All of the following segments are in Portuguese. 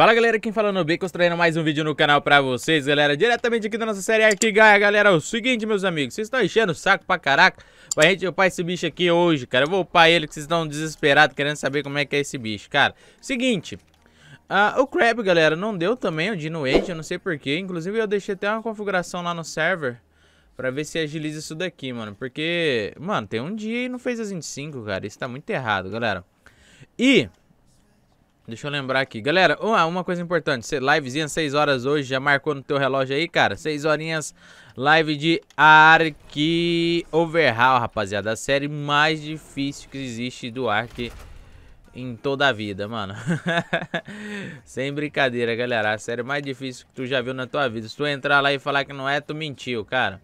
Fala galera, quem fala é no Bacons, trazendo mais um vídeo no canal pra vocês, galera, diretamente aqui da nossa série Arquigaia, galera, é o seguinte, meus amigos, vocês estão enchendo o saco pra caraca pra gente upar esse bicho aqui hoje, cara, eu vou upar ele que vocês estão desesperados querendo saber como é que é esse bicho, cara, seguinte, uh, o Crab, galera, não deu também o Dino Age, eu não sei porquê, inclusive eu deixei até uma configuração lá no server pra ver se agiliza isso daqui, mano, porque, mano, tem um dia e não fez as 25, cara, isso tá muito errado, galera, e... Deixa eu lembrar aqui. Galera, uma, ah, uma coisa importante. Livezinha 6 horas hoje. Já marcou no teu relógio aí, cara? 6 horinhas live de Ark Overhaul, rapaziada. A série mais difícil que existe do Ark em toda a vida, mano. Sem brincadeira, galera. A série mais difícil que tu já viu na tua vida. Se tu entrar lá e falar que não é, tu mentiu, cara.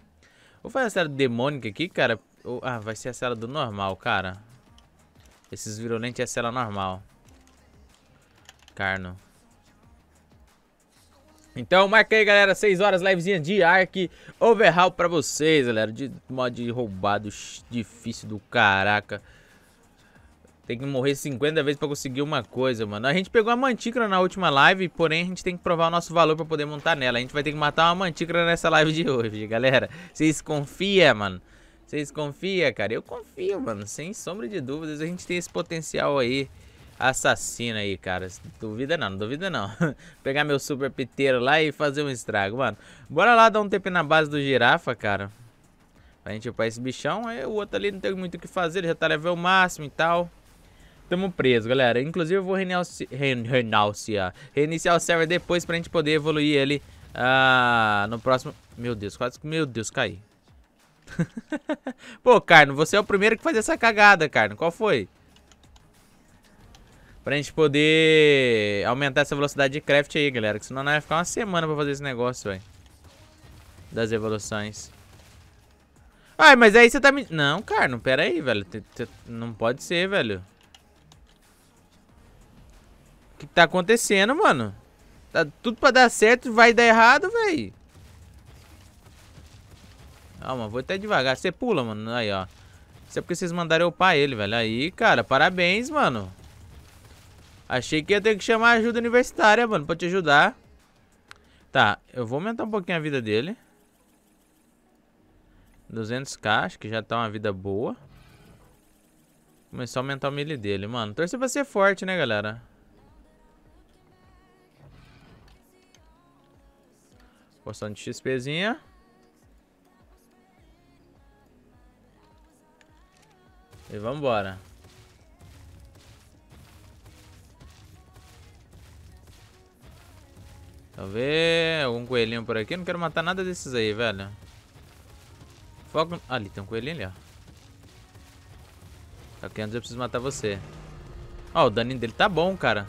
Vou fazer a série demônica aqui, cara. Ah, vai ser a série do normal, cara. Esses virulentes é a série normal. Carno. Então, marca aí, galera. 6 horas, livezinha de Ark Overhaul pra vocês, galera. De mod roubado, difícil do caraca. Tem que morrer 50 vezes pra conseguir uma coisa, mano. A gente pegou uma mantícora na última live, porém a gente tem que provar o nosso valor pra poder montar nela. A gente vai ter que matar uma mantícora nessa live de hoje, galera. Vocês confiam, mano? Vocês confiam, cara? Eu confio, mano. Sem sombra de dúvidas, a gente tem esse potencial aí assassino aí, cara. Duvida não, não duvida não. Pegar meu super piteiro lá e fazer um estrago, mano. Bora lá dar um TP na base do girafa, cara. Pra gente upar tipo, é esse bichão. Aí o outro ali não tem muito o que fazer, ele já tá level máximo e tal. Tamo preso, galera. Inclusive eu vou renalci... reiniciar o server depois pra gente poder evoluir ele ah, no próximo... Meu Deus, quase... Meu Deus, caí. Pô, Carno, você é o primeiro que faz essa cagada, Carno. Qual foi? Pra gente poder aumentar essa velocidade de craft aí, galera. Que senão não vai ficar uma semana pra fazer esse negócio, velho. Das evoluções. Ai, mas aí você tá me... Não, cara, não, pera aí, velho. Não pode ser, velho. O que, tá acontecendo, mano? Tá tudo pra dar certo, vai dar errado, velho. Calma, vou até devagar. Você pula, mano. Aí, ó. Isso é porque vocês mandaram eu upar ele, velho. Aí, cara, parabéns, mano. Achei que ia ter que chamar ajuda universitária, mano, pra te ajudar. Tá, eu vou aumentar um pouquinho a vida dele. 200k, acho que já tá uma vida boa. Começar a aumentar o melee dele, mano. Torcer pra ser forte, né, galera? Poção de XPzinha. E vambora. embora. Deixa eu ver. Algum coelhinho por aqui. Eu não quero matar nada desses aí, velho. Foco... ali, tem um coelhinho ali, ó. Só tá que antes eu preciso matar você. Ó, o daninho dele tá bom, cara.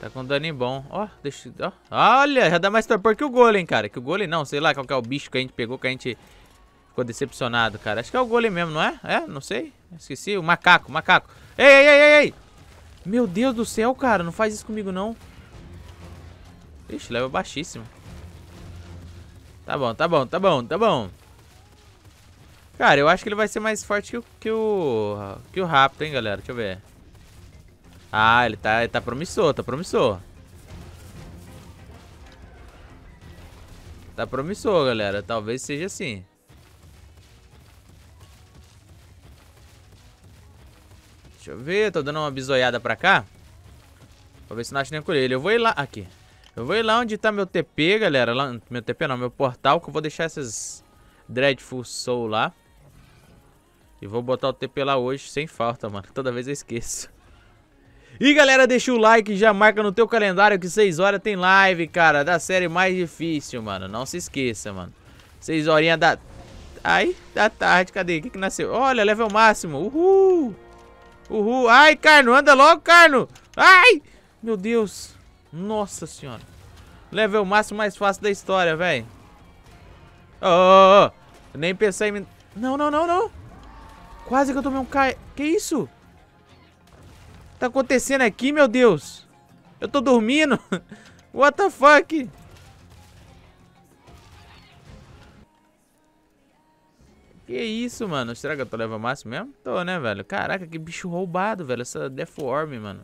Tá com um daninho bom. Ó, deixa... Ó. Olha, já dá mais torpor que o golem, cara. Que o golem não, sei lá qual que é o bicho que a gente pegou, que a gente ficou decepcionado, cara. Acho que é o golem mesmo, não é? É, não sei. Esqueci. O macaco, o macaco. Ei, ei, ei, ei, ei! Meu Deus do céu, cara. Não faz isso comigo, não. Ixi, leva baixíssimo. Tá bom, tá bom, tá bom, tá bom. Cara, eu acho que ele vai ser mais forte que o, que o, que o Raptor, hein, galera. Deixa eu ver. Ah, ele tá, ele tá promissor, tá promissor. Tá promissor, galera. Talvez seja assim. Deixa eu ver, tô dando uma bizoiada pra cá. Pra ver se não acho nenhum coelho. Eu vou ir lá... Aqui. Eu vou ir lá onde tá meu TP, galera. Lá, meu TP não, meu portal, que eu vou deixar essas Dreadful Soul lá. E vou botar o TP lá hoje sem falta, mano. Toda vez eu esqueço. E galera, deixa o like, já marca no teu calendário que 6 horas tem live, cara, da série mais difícil, mano. Não se esqueça, mano. 6 horinhas da... Ai, da tarde, cadê? O que que nasceu? Olha, level máximo, uhul! Uhul. Ai, Carno, anda logo, Carno. Ai, meu Deus. Nossa senhora. Level máximo mais fácil da história, velho. Oh, oh, oh, nem pensei em... Não, não, não, não. Quase que eu tomei um cai... Que isso? Tá acontecendo aqui, meu Deus? Eu tô dormindo? What the fuck? Que isso, mano? Será que eu tô level máximo mesmo? Tô, né, velho? Caraca, que bicho roubado, velho. Essa deforme, mano.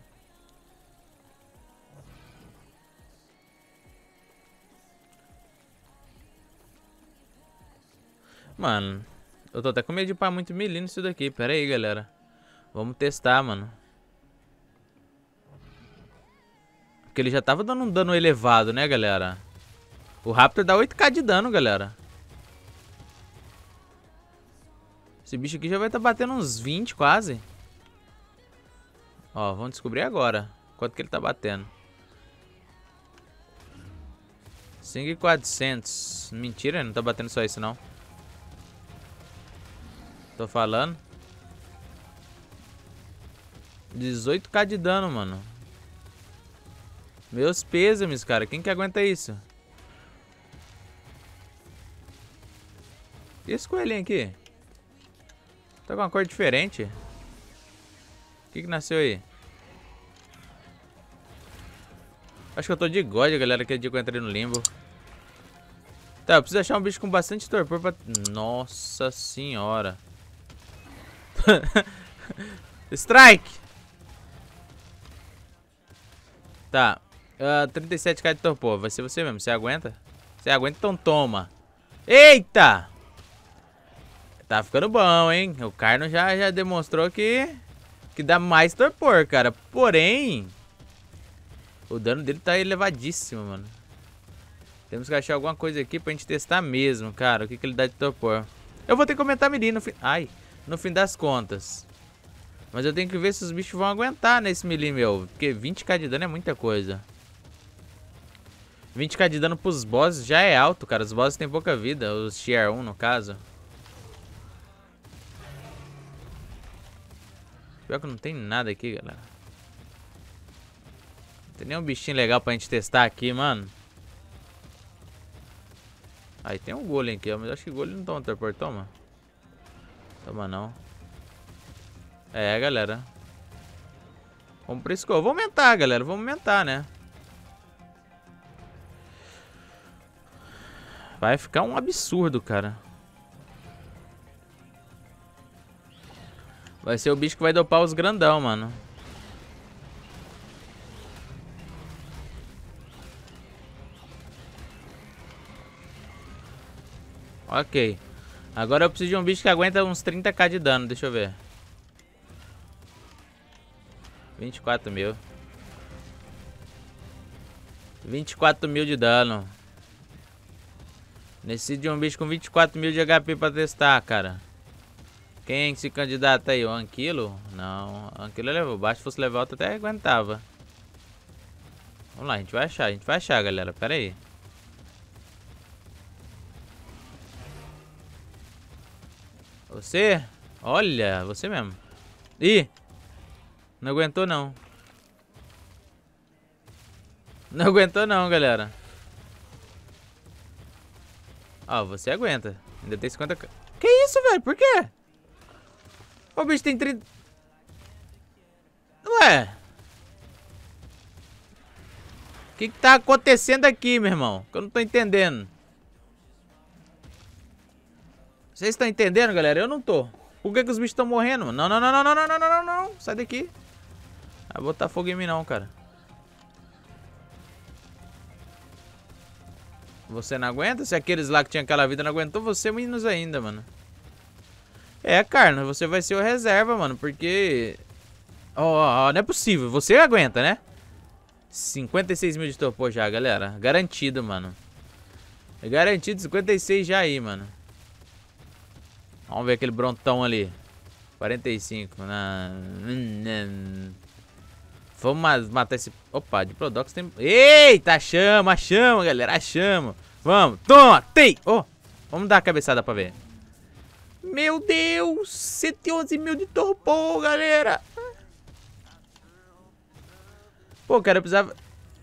Mano, eu tô até com medo de upar muito melee nisso daqui. Pera aí, galera. Vamos testar, mano. Porque ele já tava dando um dano elevado, né, galera? O Raptor dá 8k de dano, galera. Esse bicho aqui já vai estar tá batendo uns 20 quase. Ó, vamos descobrir agora quanto que ele tá batendo. 5,400. Mentira, ele não tá batendo só isso não. Tô falando. 18k de dano, mano. Meus pêsames, cara. Quem que aguenta isso? E esse coelhinho aqui? Tá com uma cor diferente. O que que nasceu aí? Acho que eu tô de God, galera, que é dia que eu entrei no limbo. Tá, eu preciso achar um bicho com bastante torpor pra... Nossa senhora. Strike! Tá. Uh, ah, 37k de torpor. Vai ser você mesmo. Você aguenta? Você aguenta? Então toma. Eita! Tá ficando bom, hein? O Carno já, já demonstrou que, que dá mais torpor, cara. Porém, o dano dele tá elevadíssimo, mano. Temos que achar alguma coisa aqui pra gente testar mesmo, cara. O que, que ele dá de torpor. Eu vou ter que aumentar a no fim... Ai, no fim das contas. Mas eu tenho que ver se os bichos vão aguentar nesse melee meu. Porque 20k de dano é muita coisa. 20k de dano pros bosses já é alto, cara. Os bosses têm pouca vida. Os tier 1, no caso. Pior que não tem nada aqui, galera. Não tem nenhum bichinho legal pra gente testar aqui, mano. Aí tem um golem aqui, Mas acho que golem não toma teleport, toma. Toma não. É, galera. Vamos pro isso, Vamos aumentar, galera. Vamos aumentar, né? Vai ficar um absurdo, cara. Vai ser o bicho que vai dopar os grandão, mano. Ok. Agora eu preciso de um bicho que aguenta uns 30k de dano. Deixa eu ver. 24 mil. 24 mil de dano. Necessito de um bicho com 24 mil de HP pra testar, cara. Quem se candidata aí? O Anquilo? Não, Anquilo é levou. Baixo fosse levar alto até aguentava. Vamos lá, a gente vai achar, a gente vai achar, galera. Pera aí. Você? Olha, você mesmo. Ih! Não aguentou não. Não aguentou não, galera. Ó, você aguenta. Ainda tem 50... Que isso, velho? Por quê? O bicho tem 30... Ué? O que que tá acontecendo aqui, meu irmão? Que eu não tô entendendo. Vocês estão entendendo, galera? Eu não tô. Por que que os bichos estão morrendo? Não, não, não, não, não, não, não, não, não, não. Sai daqui. Ah, Vai botar fogo em mim não, cara. Você não aguenta? Se aqueles lá que tinham aquela vida não aguentou, você menos ainda, mano. É, Carlos, você vai ser o reserva, mano, porque... Ó, oh, oh, não é possível. Você aguenta, né? 56 mil de topo já, galera. Garantido, mano. É garantido 56 já aí, mano. Vamos ver aquele brontão ali. 45. Na... Hum, né, vamos matar esse... Opa, de Prodox tem... Eita, chama, chama, galera, chama. Vamos, toma, tem! Oh, vamos dar a cabeçada pra ver. Meu Deus, 111 mil de torpor, galera. Pô, cara, eu precisava...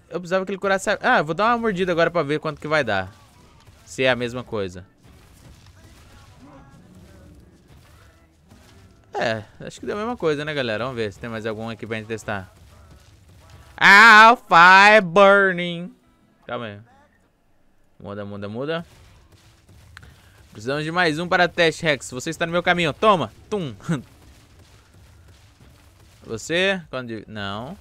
Eu precisava que ele curasse... Ah, vou dar uma mordida agora pra ver quanto que vai dar. Se é a mesma coisa. É, acho que deu a mesma coisa, né, galera? Vamos ver se tem mais algum aqui pra gente testar. Ah, fire burning. Calma aí. Muda, muda, muda. Precisamos de mais um para teste, Rex. Você está no meu caminho. Toma. Tum. Você? Quando... Não.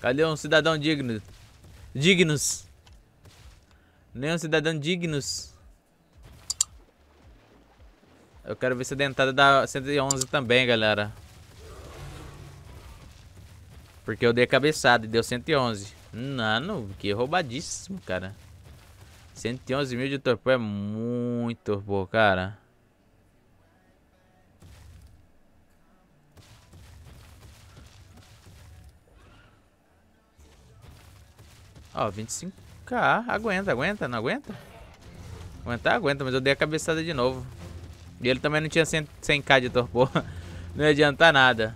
Cadê um cidadão digno? Dignos. Nenhum cidadão dignos. Eu quero ver se a dentada dá 111 também, galera. Porque eu dei a cabeçada e deu 111. Nano, que roubadíssimo, cara. 111 mil de torpor é muito bom, cara. Ó, 25k. Aguenta, aguenta, não aguenta? Aguenta, aguenta, mas eu dei a cabeçada de novo. E ele também não tinha 100, 100k de torpor. não ia adiantar nada.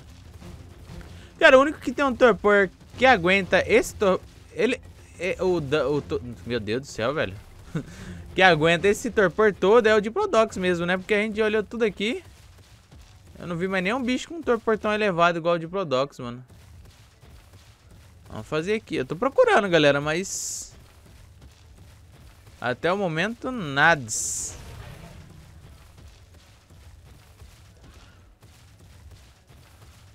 Cara, o único que tem um torpor que aguenta esse torpor... Ele... É, o, o, o... Meu Deus do céu, velho. que aguenta esse torpor todo é o Diplodox mesmo, né? Porque a gente olhou tudo aqui. Eu não vi mais nenhum bicho com um torpor tão elevado igual o Diplodox, mano. Vamos fazer aqui. Eu tô procurando, galera, mas... Até o momento, nada.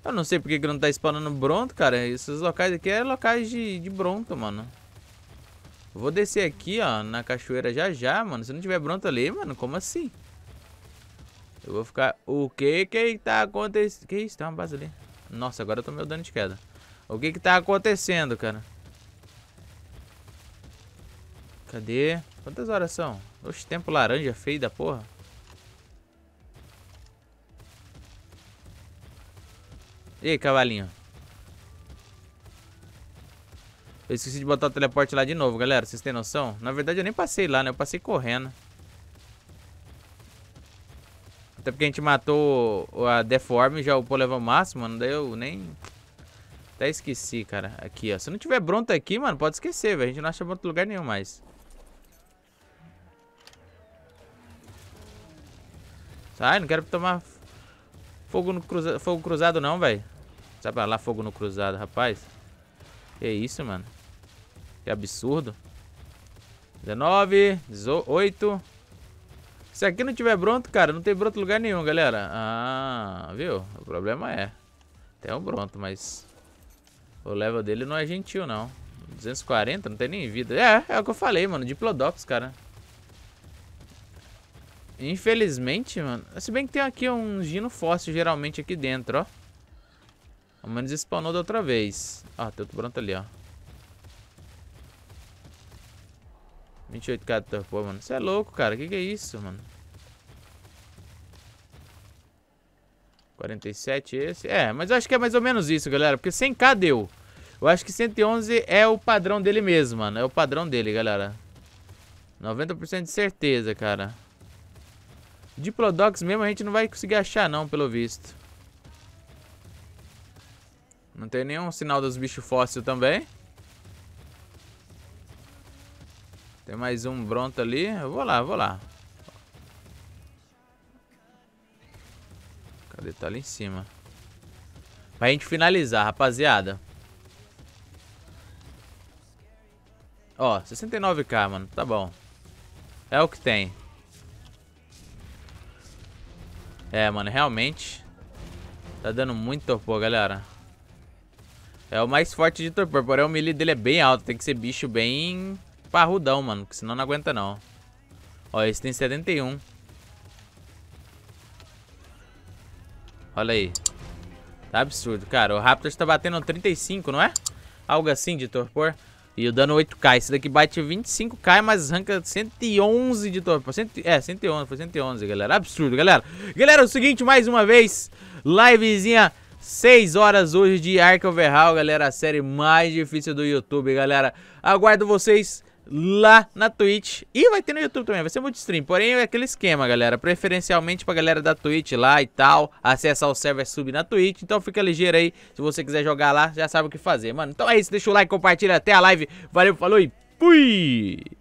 Eu não sei porque que não tá spawnando Bronto, cara. Esses locais aqui é locais de, de Bronto, mano. Vou descer aqui, ó, na cachoeira já já, mano. Se não tiver pronto ali, mano, como assim? Eu vou ficar... O que que tá acontecendo? Que isso, tem uma base ali. Nossa, agora eu tô meio dano de queda. O que que tá acontecendo, cara? Cadê? Quantas horas são? Oxe, tempo laranja feio da porra. E aí, cavalinho? Eu esqueci de botar o teleporte lá de novo, galera. Vocês têm noção? Na verdade, eu nem passei lá, né? Eu passei correndo. Até porque a gente matou a Deform já já upou level máximo, mano. Daí eu nem... Até esqueci, cara. Aqui, ó. Se não tiver Bronto aqui, mano, pode esquecer, velho. A gente não acha Bronto lugar nenhum mais. Sai, não quero tomar fogo, no cruza... fogo cruzado não, velho. Sabe lá, fogo no cruzado, rapaz. Que isso, mano. Que absurdo. 19, 18. Se aqui não tiver bronto, cara, não tem bronto lugar nenhum, galera. Ah, viu? O problema é. Tem um bronto, mas... O level dele não é gentil, não. 240, não tem nem vida. É, é o que eu falei, mano. Diplodops, cara. Infelizmente, mano. Se bem que tem aqui um gino fóssil, geralmente, aqui dentro, ó. Ao menos spawnou da outra vez. Ó, tem outro bronto ali, ó. 28k de torpor, mano. Você é louco, cara. Que que é isso, mano? 47 esse. É, mas eu acho que é mais ou menos isso, galera. Porque 100k deu. Eu acho que 111 é o padrão dele mesmo, mano. É o padrão dele, galera. 90% de certeza, cara. Diplodox mesmo a gente não vai conseguir achar, não, pelo visto. Não tem nenhum sinal dos bichos fósseis também. Tem mais um Bronto ali. Eu vou lá, vou lá. Cadê? Tá ali em cima. Pra gente finalizar, rapaziada. Ó, 69k, mano. Tá bom. É o que tem. É, mano, realmente... Tá dando muito torpor, galera. É o mais forte de torpor, porém o melee dele é bem alto. Tem que ser bicho bem parrudão, mano. Que senão não aguenta, não. Ó, esse tem 71. Olha aí. Tá absurdo, cara. O Raptor está batendo 35, não é? Algo assim de torpor. E o dano 8k. Esse daqui bate 25k, mas arranca 111 de torpor. Cent... É, 111. Foi 111, galera. Absurdo, galera. Galera, é o seguinte, mais uma vez. Livezinha 6 horas hoje de Ark Overhaul, galera. A série mais difícil do YouTube, galera. Aguardo vocês lá na Twitch e vai ter no YouTube também, vai ser stream porém é aquele esquema, galera, preferencialmente pra galera da Twitch lá e tal, acessar o server sub na Twitch, então fica ligeiro aí, se você quiser jogar lá, já sabe o que fazer, mano. Então é isso, deixa o like, compartilha, até a live, valeu, falou e fui!